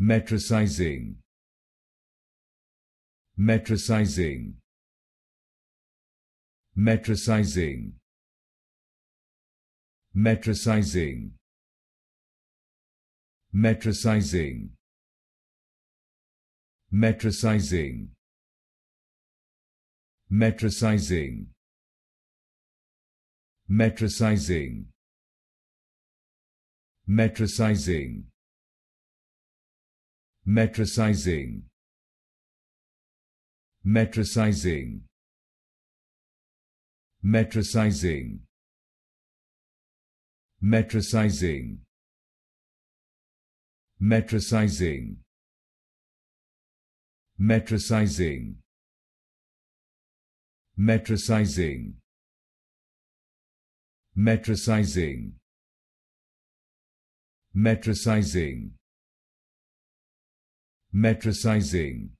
metricizing metricizing metricizing metricizing metricizing metricizing metricizing metricizing metricizing metricizing metricizing metricizing metricizing metricizing metricizing metricizing metricizing metricizing Metricizing.